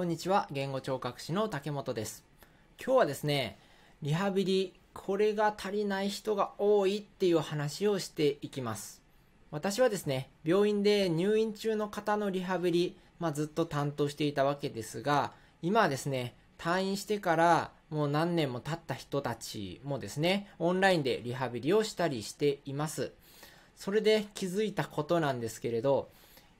こんにちは言語聴覚士の竹本です今日はですねリハビリこれが足りない人が多いっていう話をしていきます私はですね病院で入院中の方のリハビリ、まあ、ずっと担当していたわけですが今はですね退院してからもう何年も経った人たちもですねオンラインでリハビリをしたりしていますそれで気づいたことなんですけれど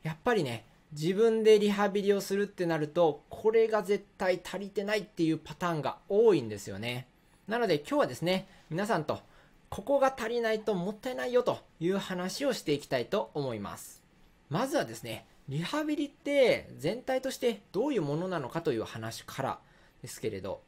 やっぱりね自分でリハビリをするってなると、これが絶対足りてないっていうパターンが多いんですよね。なので今日はですね、皆さんと、ここが足りないともったいないよという話をしていきたいと思います。まずはですね、リハビリって全体としてどういうものなのかという話からですけれど、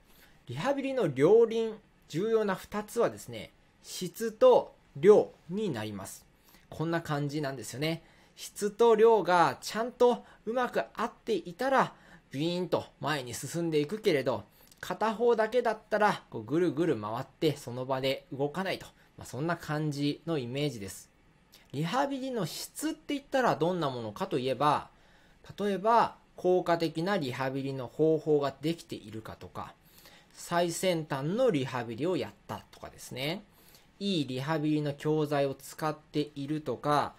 リハビリの両輪、重要な2つはですね、質と量になります。こんな感じなんですよね。質と量がちゃんとうまく合っていたら、ビーンと前に進んでいくけれど、片方だけだったらこうぐるぐる回ってその場で動かないと、まあ、そんな感じのイメージですリハビリの質って言ったらどんなものかといえば例えば効果的なリハビリの方法ができているかとか最先端のリハビリをやったとかですねいいリハビリの教材を使っているとか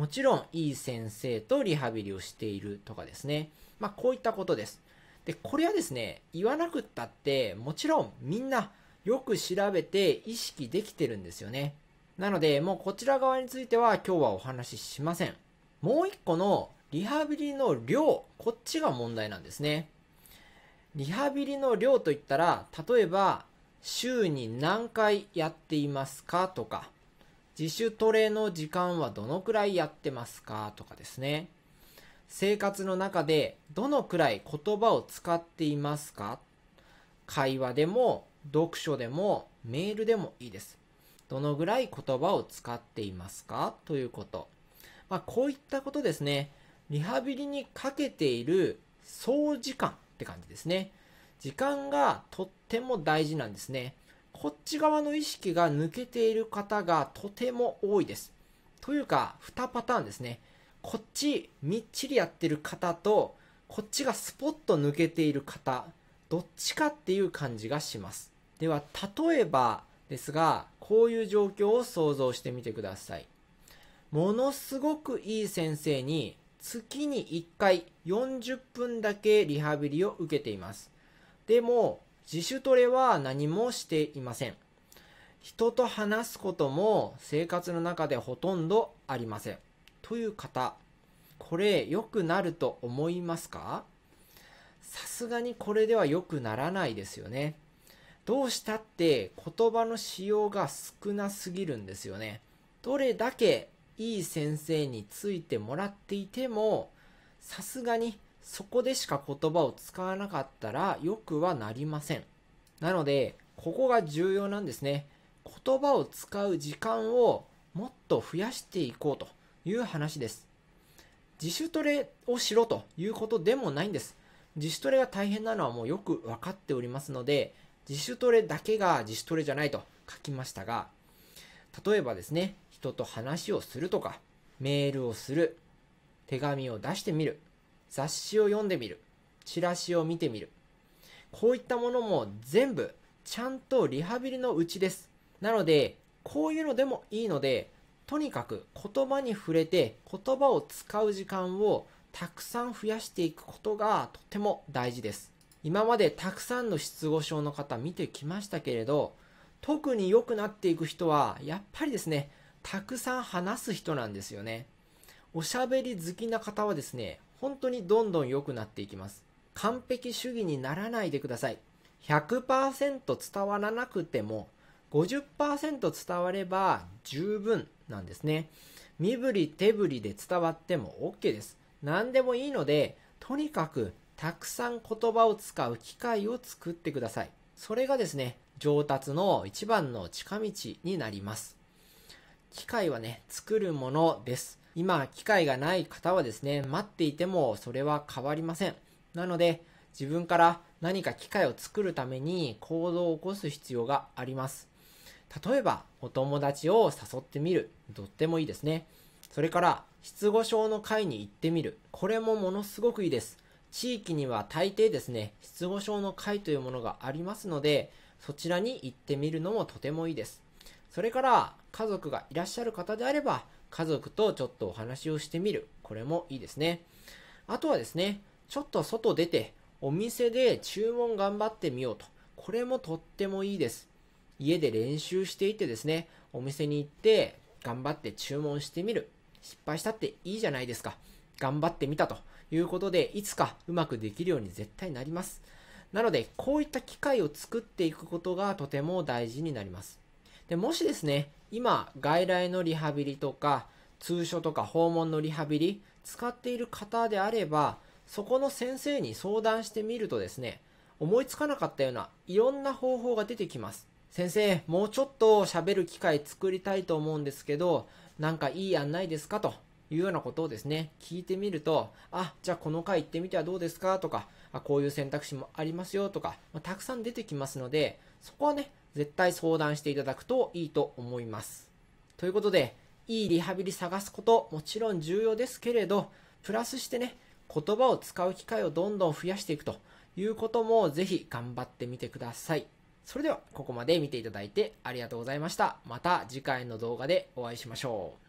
もちろんいい先生とリハビリをしているとかですね。まあ、こういったことです。で、これはですね、言わなくったって、もちろんみんなよく調べて意識できてるんですよね。なので、もうこちら側については今日はお話ししません。もう一個のリハビリの量、こっちが問題なんですね。リハビリの量といったら、例えば、週に何回やっていますかとか、自主トレの時間はどのくらいやってますかとかですね。生活の中でどのくらい言葉を使っていますか会話でも読書でもメールでもいいです。どのぐらい言葉を使っていますかということ。まあ、こういったことですね。リハビリにかけている総時間って感じですね。時間がとっても大事なんですね。こっち側の意識が抜けている方がとても多いです。というか、2パターンですね。こっちみっちりやってる方と、こっちがスポッと抜けている方、どっちかっていう感じがします。では、例えばですが、こういう状況を想像してみてください。ものすごくいい先生に、月に1回40分だけリハビリを受けています。でも、自主トレは何もしていません。人と話すことも生活の中でほとんどありません。という方、これ良くなると思いますかさすがにこれでは良くならないですよね。どうしたって言葉の使用が少なすぎるんですよね。どれだけいい先生についてもらっていても、さすがにそこでしか言葉を使わなかったら良くはなりません。なので、ここが重要なんですね。言葉を使う時間をもっと増やしていこうという話です。自主トレをしろということでもないんです。自主トレが大変なのはもうよく分かっておりますので、自主トレだけが自主トレじゃないと書きましたが、例えばですね、人と話をするとか、メールをする、手紙を出してみる、雑誌を読んでみる、チラシを見てみる。こういったものも全部、ちゃんとリハビリのうちです。なので、こういうのでもいいので、とにかく言葉に触れて言葉を使う時間をたくさん増やしていくことがとても大事です。今までたくさんの失語症の方見てきましたけれど、特に良くなっていく人は、やっぱりですね、たくさん話す人なんですよね。おしゃべり好きな方はですね、本当にどんどん良くなっていきます。完璧主義にならないでください。100%伝わらなくても50%伝われば十分なんですね。身振り手振りで伝わっても OK です。何でもいいので、とにかくたくさん言葉を使う機会を作ってください。それがですね、上達の一番の近道になります。機械はね、作るものです。今、機会がない方はですね、待っていてもそれは変わりません。なので、自分から何か機会を作るために行動を起こす必要があります。例えば、お友達を誘ってみる。とってもいいですね。それから、失語症の会に行ってみる。これもものすごくいいです。地域には大抵ですね、失語症の会というものがありますので、そちらに行ってみるのもとてもいいです。それから、家族がいらっしゃる方であれば、家族とちょっとお話をしてみる。これもいいですね。あとはですね、ちょっと外出て、お店で注文頑張ってみようと。これもとってもいいです。家で練習していてですね、お店に行って頑張って注文してみる。失敗したっていいじゃないですか。頑張ってみたということで、いつかうまくできるように絶対なります。なので、こういった機会を作っていくことがとても大事になります。でもしですね、今、外来のリハビリとか、通所とか訪問のリハビリ、使っている方であれば、そこの先生に相談してみるとですね、思いつかなかったようないろんな方法が出てきます。先生、もうちょっと喋る機会作りたいと思うんですけど、なんかいい案ないですかというようなことをですね、聞いてみると、あ、じゃあこの回行ってみてはどうですかとか、あこういう選択肢もありますよとか、まあ、たくさん出てきますので、そこはね、絶対相談していただくといいと思います。ということで、いいリハビリ探すこともちろん重要ですけれど、プラスしてね、言葉を使う機会をどんどん増やしていくということもぜひ頑張ってみてください。それではここまで見ていただいてありがとうございました。また次回の動画でお会いしましょう。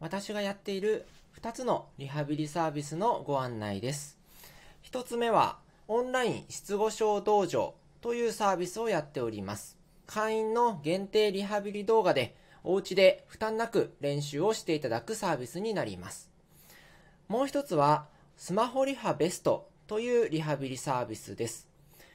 私がやっている2つのリハビリサービスのご案内です。1つ目はオンライン失語症道場というサービスをやっております。会員の限定リハビリ動画でお家で負担なく練習をしていただくサービスになります。もう一つはスマホリハベストというリハビリサービスです。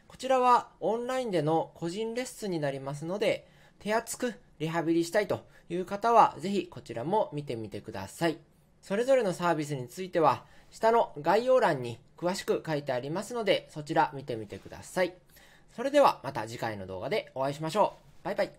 こちらはオンラインでの個人レッスンになりますので手厚くリハビリしたいという方はぜひこちらも見てみてください。それぞれのサービスについては、下の概要欄に詳しく書いてありますので、そちら見てみてください。それではまた次回の動画でお会いしましょう。バイバイ。